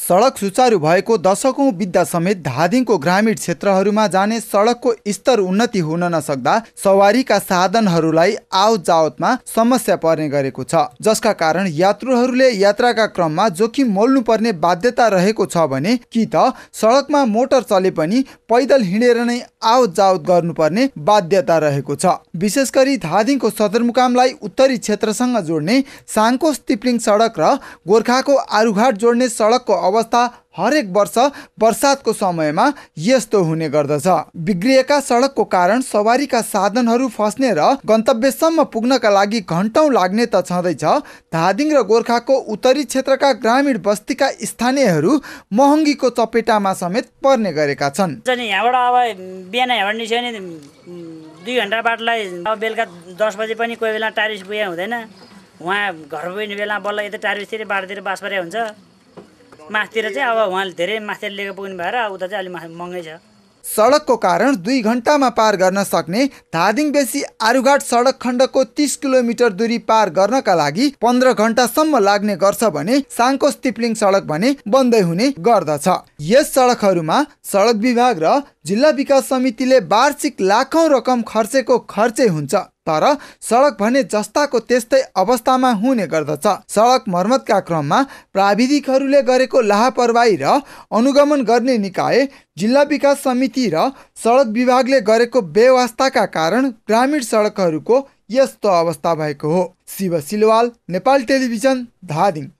सडक सुचारू भएको दशकौँ विद्या समेत धादिङको ग्रामीण क्षेत्रहरूमा जाने सडकको स्तर उन्नति हुन नसक्दा सवारीका साधनहरूलाई आवत जावतमा समस्या पर्ने गरेको छ जसका कारण यात्रुहरूले यात्राका क्रममा जोखिम मोल्नुपर्ने बाध्यता रहेको छ भने कि त सडकमा मोटर चले पनि पैदल हिँडेर नै आवत जावत गर्नुपर्ने बाध्यता रहेको छ विशेष गरी धादिङको सदरमुकामलाई उत्तरी क्षेत्रसँग जोड्ने साङ्कोस तिप्लिङ सडक र गोर्खाको आरुघाट जोड्ने सडकको अवस्था हरेक वर्ष वर्षातको समयमा यस्तो हुने गर्दछ बिग्रिएका सडकको कारण सवारीका साधनहरू फस्ने र गन्तव्यसम्म पुग्नका लागि घन्टौँ लाग्ने त छँदैछ धादिङ र गोर्खाको उत्तरी क्षेत्रका ग्रामीण बस्तीका स्थानीयहरू महँगीको चपेटामा समेत पर्ने गरेका छन् यहाँबाट अब बिहान यहाँबाट निस्क्यो भने दुई घन्टा बाटोलाई अब बेलुका दस बजे पनि कोही बेला टारिस पुगे हुँदैन उहाँ घर पुग्ने बेला बल्ल यता टारिसतिर बाटोतिर बाँसबारे हुन्छ मासतिर चाहिँ अब उहाँले धेरै मासतिर लिएर पुग्नु भएर उता चाहिँ अलिक महँगै छ सडकको कारण दुई घन्टामा पार गर्न सक्ने धादिङ बेसी आरुघाट सडक खण्डको तिस किलोमिटर दूरी पार गर्नका लागि पन्ध्र घन्टासम्म लाग्ने गर्छ भने साङ्को स्टिप्लिङ सडक भने बन्दै हुने गर्दछ यस सडकहरूमा सडक विभाग र जिल्ला विकास समितिले वार्षिक लाखौँ रकम खर्चेको खर्चे हुन्छ तर सडक भने जस्ताको त्यस्तै अवस्थामा हुने गर्दछ सडक मर्मतका क्रममा प्राविधिकहरूले गरेको लापरवाही र अनुगमन गर्ने निकाय जिल्ला विकास समिति र सडक विभागले गरेको व्यवस्थाका कारण ग्रामीण सडकहरूको यस्तो अवस्था भएको हो शिव सिलवाल नेपाल टेलिभिजन धादिङ